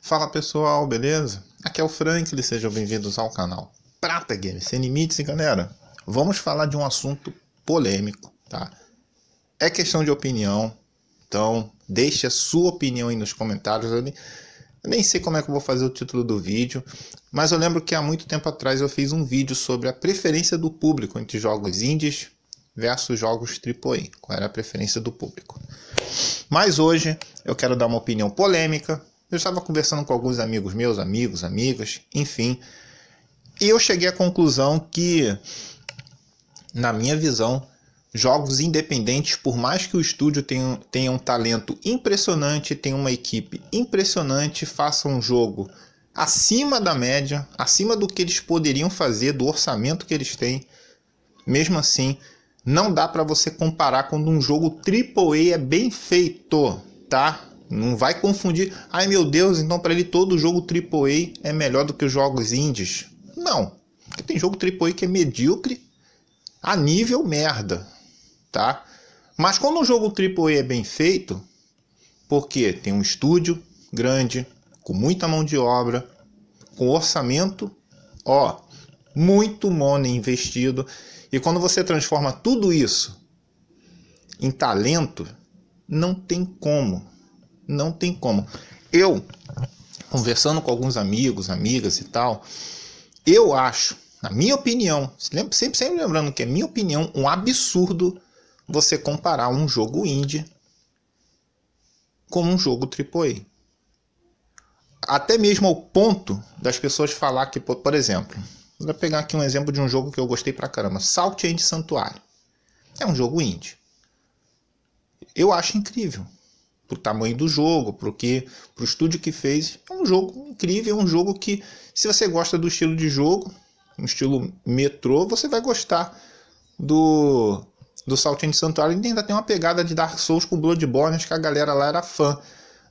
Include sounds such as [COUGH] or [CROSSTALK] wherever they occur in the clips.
Fala pessoal, beleza? Aqui é o Franklin, sejam bem-vindos ao canal Prata Games Sem Limites, e galera, vamos falar de um assunto polêmico, tá? É questão de opinião, então deixe a sua opinião aí nos comentários. Eu nem, eu nem sei como é que eu vou fazer o título do vídeo, mas eu lembro que há muito tempo atrás eu fiz um vídeo sobre a preferência do público entre jogos indies versus jogos AAA, qual era a preferência do público. Mas hoje eu quero dar uma opinião polêmica eu estava conversando com alguns amigos meus, amigos, amigas, enfim, e eu cheguei à conclusão que, na minha visão, jogos independentes, por mais que o estúdio tenha, tenha um talento impressionante, tenha uma equipe impressionante, faça um jogo acima da média, acima do que eles poderiam fazer, do orçamento que eles têm, mesmo assim, não dá para você comparar quando um jogo AAA é bem feito, tá? Não vai confundir. Ai meu Deus, então para ele todo jogo AAA é melhor do que os jogos indies. Não. Porque tem jogo AAA que é medíocre a nível merda, tá? Mas quando o jogo AAA é bem feito, porque tem um estúdio grande, com muita mão de obra, com orçamento, ó, muito money investido. E quando você transforma tudo isso em talento, não tem como não tem como. Eu, conversando com alguns amigos, amigas e tal, eu acho, na minha opinião, sempre, sempre lembrando que é minha opinião, um absurdo você comparar um jogo indie com um jogo AAA. Até mesmo ao ponto das pessoas falar que, por exemplo, vou pegar aqui um exemplo de um jogo que eu gostei pra caramba, Salt and Santuário. É um jogo indie. Eu acho incrível pro tamanho do jogo, porque pro estúdio que fez. É um jogo incrível, é um jogo que se você gosta do estilo de jogo, um estilo metrô, você vai gostar do do Saltinho de Santuário. Ele ainda tem uma pegada de Dark Souls com Bloodborne, acho que a galera lá era fã.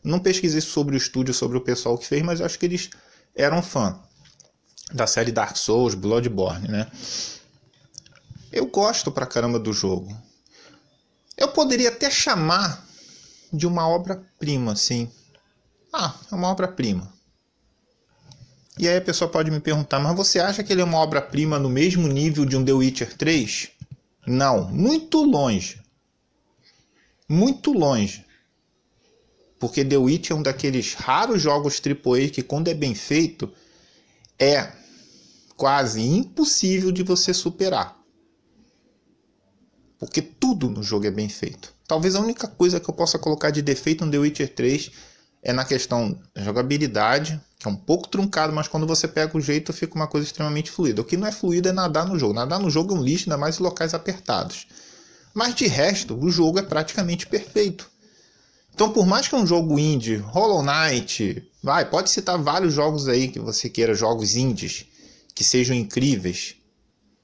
Não pesquisei sobre o estúdio, sobre o pessoal que fez, mas acho que eles eram fã da série Dark Souls, Bloodborne, né? Eu gosto pra caramba do jogo. Eu poderia até chamar de uma obra-prima, assim. Ah, é uma obra-prima. E aí a pessoa pode me perguntar, mas você acha que ele é uma obra-prima no mesmo nível de um The Witcher 3? Não, muito longe. Muito longe. Porque The Witcher é um daqueles raros jogos AAA que, quando é bem feito, é quase impossível de você superar porque tudo no jogo é bem feito. Talvez a única coisa que eu possa colocar de defeito no The Witcher 3 é na questão da jogabilidade, que é um pouco truncado, mas quando você pega o jeito fica uma coisa extremamente fluida. O que não é fluido é nadar no jogo. Nadar no jogo é um lixo, ainda mais em locais apertados. Mas de resto, o jogo é praticamente perfeito. Então, por mais que é um jogo indie, Hollow Knight, vai, pode citar vários jogos aí que você queira, jogos indies, que sejam incríveis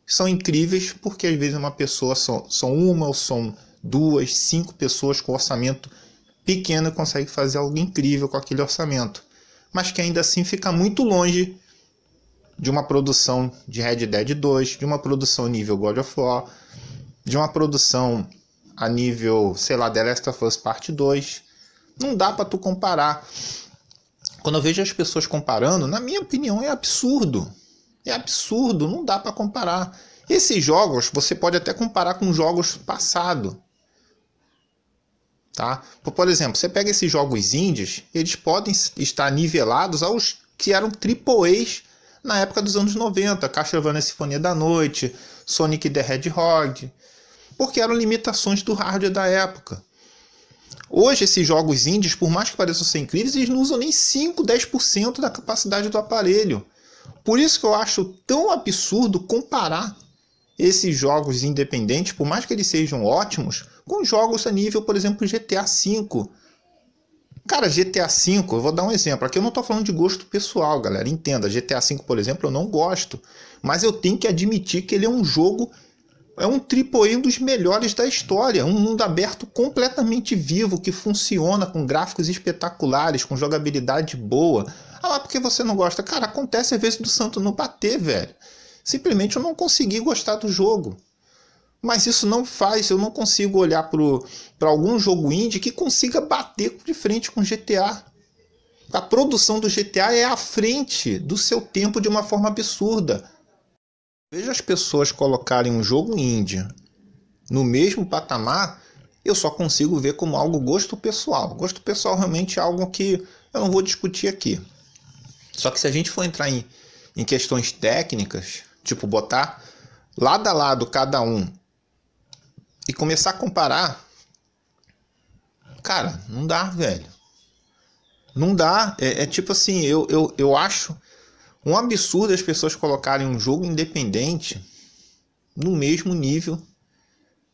são incríveis porque às vezes uma pessoa só, só uma ou são duas, cinco pessoas com orçamento pequeno consegue fazer algo incrível com aquele orçamento, mas que ainda assim fica muito longe de uma produção de Red Dead 2, de uma produção nível God of War, de uma produção a nível, sei lá, The Last of Us Part 2. Não dá para tu comparar. Quando eu vejo as pessoas comparando, na minha opinião é absurdo. É absurdo, não dá para comparar. Esses jogos você pode até comparar com jogos passado, tá? Por exemplo, você pega esses jogos indies, eles podem estar nivelados aos que eram AAAs na época dos anos 90, Castlevania Sinfonia da Noite, Sonic the Hedgehog, porque eram limitações do hardware da época. Hoje esses jogos indies, por mais que pareçam ser incríveis, eles não usam nem 5, 10% da capacidade do aparelho. Por isso que eu acho tão absurdo comparar esses jogos independentes, por mais que eles sejam ótimos, com jogos a nível, por exemplo, GTA V. Cara, GTA V, eu vou dar um exemplo. Aqui eu não estou falando de gosto pessoal, galera. Entenda, GTA V, por exemplo, eu não gosto. Mas eu tenho que admitir que ele é um jogo, é um AAA dos melhores da história. Um mundo aberto completamente vivo, que funciona com gráficos espetaculares, com jogabilidade boa ah lá, porque você não gosta. Cara, acontece às vezes do santo não bater, velho. Simplesmente eu não consegui gostar do jogo. Mas isso não faz, eu não consigo olhar para algum jogo indie que consiga bater de frente com GTA. A produção do GTA é à frente do seu tempo de uma forma absurda. Veja as pessoas colocarem um jogo indie no mesmo patamar, eu só consigo ver como algo gosto pessoal. Gosto pessoal realmente é algo que eu não vou discutir aqui. Só que se a gente for entrar em, em questões técnicas, tipo botar lado a lado cada um e começar a comparar, cara, não dá, velho. Não dá. É, é tipo assim, eu, eu, eu acho um absurdo as pessoas colocarem um jogo independente no mesmo nível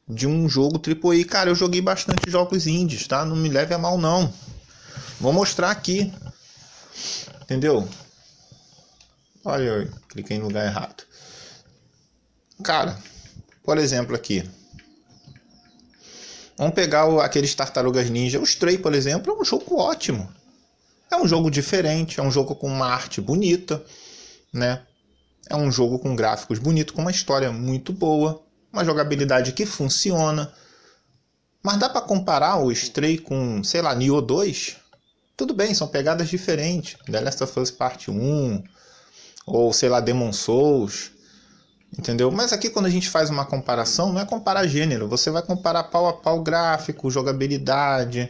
de um jogo AAA. Cara, eu joguei bastante jogos indies, tá? Não me leve a mal, não. Vou mostrar aqui Entendeu? Olha, eu cliquei no lugar errado. Cara, por exemplo aqui. Vamos pegar o, aqueles Tartarugas Ninja. O Stray, por exemplo, é um jogo ótimo. É um jogo diferente, é um jogo com uma arte bonita, né? É um jogo com gráficos bonitos, com uma história muito boa, uma jogabilidade que funciona. Mas dá para comparar o Stray com, sei lá, Nioh 2? Tudo bem, são pegadas diferentes. The Last of Us Parte 1, ou sei lá, Demon Souls, entendeu? Mas aqui quando a gente faz uma comparação, não é comparar gênero, você vai comparar pau a pau gráfico, jogabilidade,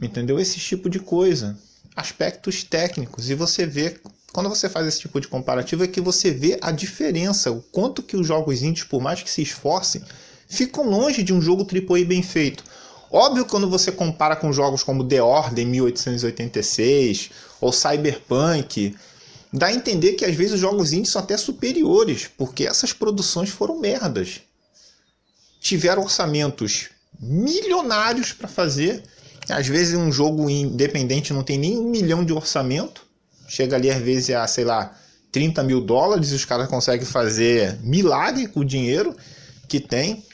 entendeu? Esse tipo de coisa, aspectos técnicos, e você vê quando você faz esse tipo de comparativo é que você vê a diferença, o quanto que os jogos indies, por mais que se esforcem, ficam longe de um jogo AAA bem feito. Óbvio que quando você compara com jogos como The Order 1886 ou Cyberpunk, dá a entender que às vezes os jogos indies são até superiores, porque essas produções foram merdas. Tiveram orçamentos milionários para fazer. Às vezes um jogo independente não tem nem um milhão de orçamento. Chega ali às vezes a, sei lá, 30 mil dólares e os caras conseguem fazer milagre com o dinheiro que tem.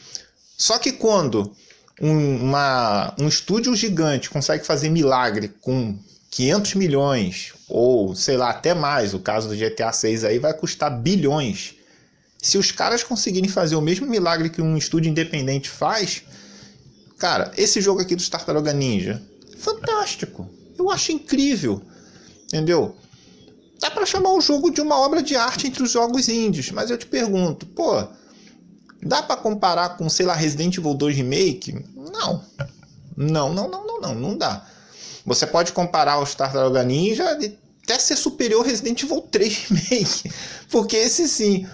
Só que quando um, uma, um estúdio gigante consegue fazer milagre com 500 milhões ou sei lá até mais, o caso do GTA 6 aí vai custar bilhões. Se os caras conseguirem fazer o mesmo milagre que um estúdio independente faz, cara, esse jogo aqui do Tartaruga Ninja, fantástico. Eu acho incrível. Entendeu? Dá para chamar o jogo de uma obra de arte entre os jogos indies, mas eu te pergunto, pô, Dá para comparar com, sei lá, Resident Evil 2 Remake? Não. Não, não, não, não, não, não dá. Você pode comparar Star Tartaruga Ninja até ser superior Resident Evil 3 Remake, [LAUGHS] porque esse sim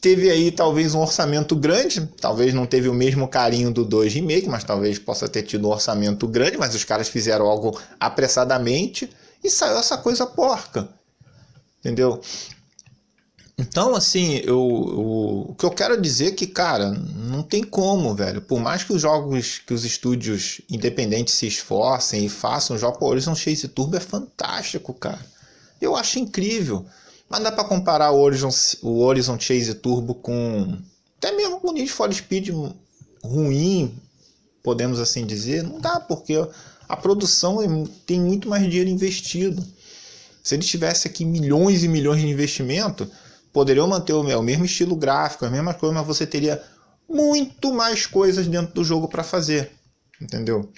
teve aí talvez um orçamento grande, talvez não teve o mesmo carinho do 2 Remake, mas talvez possa ter tido um orçamento grande, mas os caras fizeram algo apressadamente e saiu essa coisa porca. Entendeu? Então, assim, eu, eu, o que eu quero dizer é que, cara, não tem como, velho. Por mais que os jogos, que os estúdios independentes se esforcem e façam jogo, pô, Horizon Chase Turbo é fantástico, cara. Eu acho incrível. Mas dá pra comparar o Horizon, o Horizon Chase Turbo com... Até mesmo com o Need for Speed ruim, podemos assim dizer. Não dá, porque a produção é, tem muito mais dinheiro investido. Se ele tivesse aqui milhões e milhões de investimento poderiam manter o, mesmo estilo gráfico, a mesma coisa, mas você teria muito mais coisas dentro do jogo para fazer, entendeu?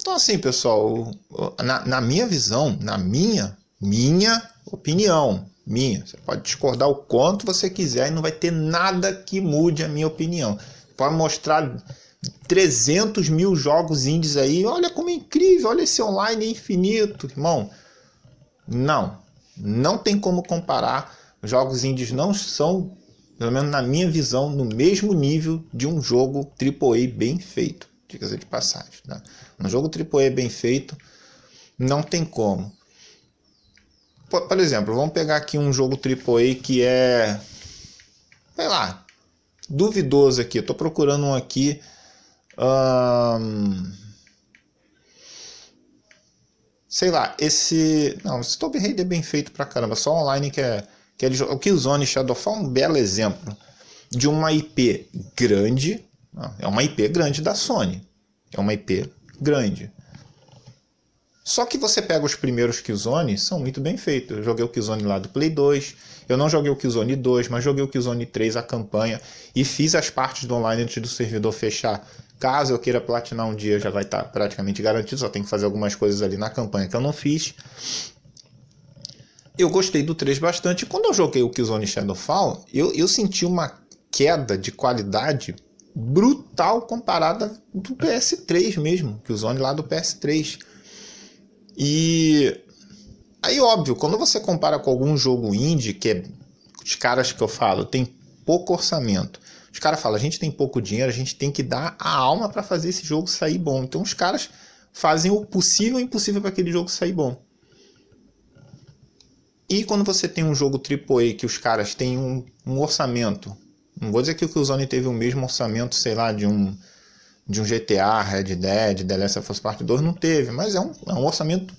Então assim, pessoal, na, na, minha visão, na minha, minha opinião, minha, você pode discordar o quanto você quiser e não vai ter nada que mude a minha opinião. Para pode mostrar 300 mil jogos indies aí, olha como é incrível, olha esse online infinito, irmão. Não, não tem como comparar jogos indies não são, pelo menos na minha visão, no mesmo nível de um jogo AAA bem feito. Diga-se de passagem. Né? Um jogo AAA bem feito não tem como. Por, por exemplo, vamos pegar aqui um jogo AAA que é. Sei lá. Duvidoso aqui. Estou procurando um aqui. Hum, sei lá, esse. Não, esse Tomb Raider é bem feito pra caramba, só online que é que é o Killzone Shadowfall é um belo exemplo de uma IP grande, né, é uma IP grande da Sony, é uma IP grande. Só que você pega os primeiros Killzone, são muito bem feitos. Eu joguei o Killzone lá do Play 2, eu não joguei o Killzone 2, mas joguei o Killzone 3, a campanha, e fiz as partes do online antes do servidor fechar. Caso eu queira platinar um dia, já vai estar praticamente garantido, só tem que fazer algumas coisas ali na campanha que eu não fiz eu gostei do 3 bastante. Quando eu joguei o Killzone Shadowfall, eu, eu senti uma queda de qualidade brutal comparada do PS3 mesmo, Killzone lá do PS3. E aí óbvio, quando você compara com algum jogo indie que é, os caras que eu falo tem pouco orçamento, os caras falam a gente tem pouco dinheiro, a gente tem que dar a alma para fazer esse jogo sair bom. Então os caras fazem o possível e o impossível para aquele jogo sair bom. E quando você tem um jogo AAA que os caras têm um, um orçamento, não vou dizer que o Killzone teve o mesmo orçamento, sei lá, de um de um GTA, Red Dead, The Last of Us Part 2, não teve, mas é um, é um orçamento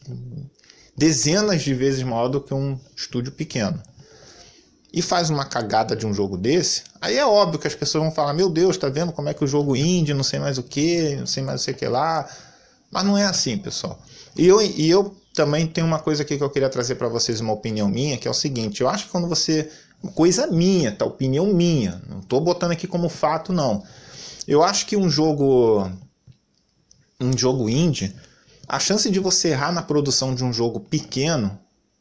dezenas de vezes maior do que um estúdio pequeno. E faz uma cagada de um jogo desse, aí é óbvio que as pessoas vão falar: Meu Deus, tá vendo como é que o jogo indie, não sei mais o que, não sei mais o que lá. Mas não é assim, pessoal. E eu, e eu também tem uma coisa aqui que eu queria trazer para vocês, uma opinião minha, que é o seguinte: eu acho que quando você. Coisa minha, tá? Opinião minha. Não tô botando aqui como fato, não. Eu acho que um jogo. Um jogo indie, a chance de você errar na produção de um jogo pequeno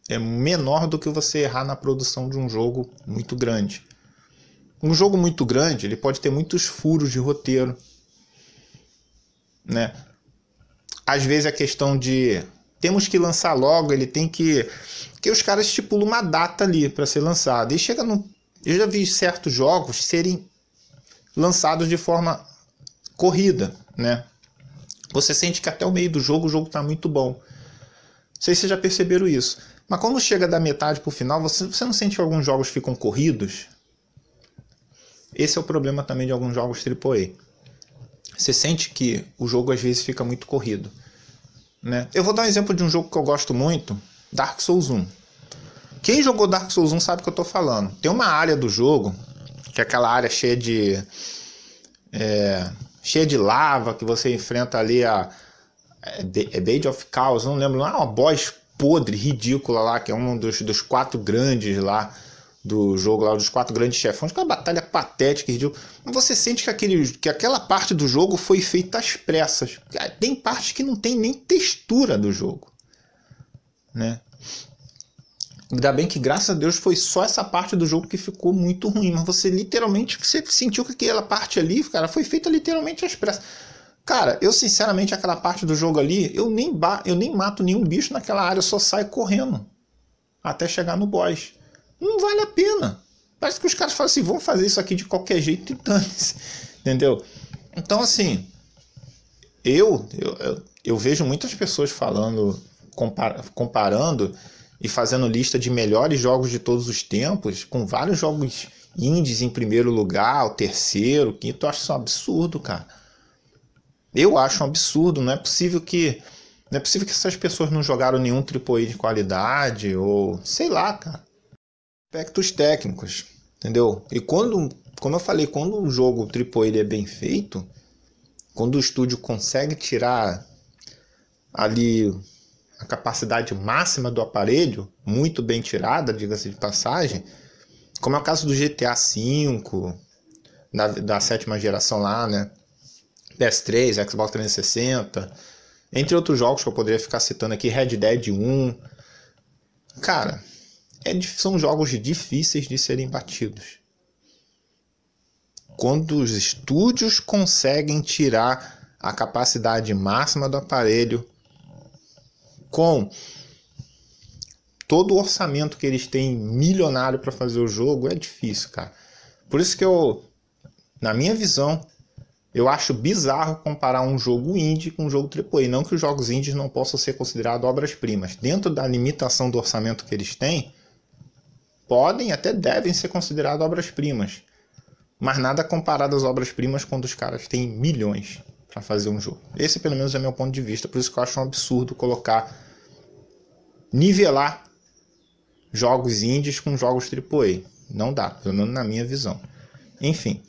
é menor do que você errar na produção de um jogo muito grande. Um jogo muito grande, ele pode ter muitos furos de roteiro. Né? Às vezes a questão de temos que lançar logo, ele tem que. que os caras estipulam uma data ali para ser lançado. E chega no. Eu já vi certos jogos serem lançados de forma corrida, né? Você sente que até o meio do jogo o jogo está muito bom. Não sei se vocês já perceberam isso. Mas quando chega da metade para o final, você, você não sente que alguns jogos ficam corridos? Esse é o problema também de alguns jogos AAA. Você sente que o jogo às vezes fica muito corrido. Né? Eu vou dar um exemplo de um jogo que eu gosto muito, Dark Souls 1. Quem jogou Dark Souls 1 sabe o que eu estou falando. Tem uma área do jogo, que é aquela área cheia de. É, cheia de lava, que você enfrenta ali a. É, é Bade of Chaos, não lembro, não é uma boss podre, ridícula lá, que é um dos, dos quatro grandes lá do jogo lá, dos quatro grandes chefões, uma batalha patética, ridícula. Mas você sente que, aquele, que aquela parte do jogo foi feita às pressas. Ah, tem partes que não tem nem textura do jogo. Né? Ainda bem que, graças a Deus, foi só essa parte do jogo que ficou muito ruim. Mas você literalmente você sentiu que aquela parte ali, cara, foi feita literalmente às pressas. Cara, eu sinceramente, aquela parte do jogo ali, eu nem, eu nem mato nenhum bicho naquela área, eu só saio correndo até chegar no boss. Não vale a pena. Parece que os caras falam assim, vamos fazer isso aqui de qualquer jeito e dane-se. [LAUGHS] Entendeu? Então, assim, eu, eu, eu vejo muitas pessoas falando, comparando e fazendo lista de melhores jogos de todos os tempos, com vários jogos indies em primeiro lugar, o terceiro, o quinto, eu acho isso um absurdo, cara. Eu acho um absurdo, não é possível que não é possível que essas pessoas não jogaram nenhum AAA de qualidade ou sei lá, cara aspectos técnicos, entendeu? E quando, como eu falei, quando um jogo AAA ele é bem feito, quando o estúdio consegue tirar ali a capacidade máxima do aparelho, muito bem tirada, diga-se de passagem, como é o caso do GTA V, da, da sétima geração lá, né? PS3, Xbox 360, entre outros jogos que eu poderia ficar citando aqui, Red Dead 1. Cara, é, são jogos difíceis de serem batidos. Quando os estúdios conseguem tirar a capacidade máxima do aparelho com todo o orçamento que eles têm milionário para fazer o jogo, é difícil, cara. Por isso que eu, na minha visão, eu acho bizarro comparar um jogo indie com um jogo AAA. Não que os jogos indies não possam ser considerados obras-primas. Dentro da limitação do orçamento que eles têm, podem até devem ser consideradas obras-primas, mas nada comparado às obras-primas quando os caras têm milhões para fazer um jogo. Esse, pelo menos, é meu ponto de vista, por isso que eu acho um absurdo colocar, nivelar jogos indies com jogos AAA. Não dá, pelo menos na minha visão. Enfim.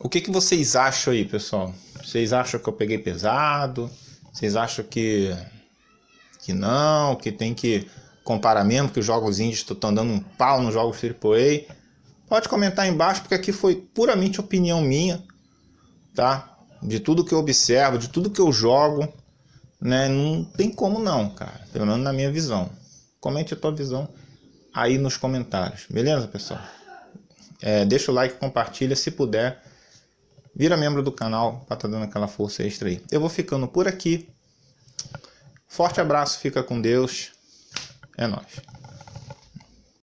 O que, que vocês acham aí, pessoal? Vocês acham que eu peguei pesado? Vocês acham que que não, que tem que comparar mesmo, que os jogos indies estão dando um pau nos jogos AAA. Pode comentar aí embaixo, porque aqui foi puramente opinião minha, tá? De tudo que eu observo, de tudo que eu jogo, né? Não tem como não, cara. Pelo menos na minha visão. Comente a tua visão aí nos comentários, beleza, pessoal? É, deixa o like, compartilha, se puder. Vira membro do canal para estar tá dando aquela força extra aí. Eu vou ficando por aqui. Forte abraço, fica com Deus. É nóis.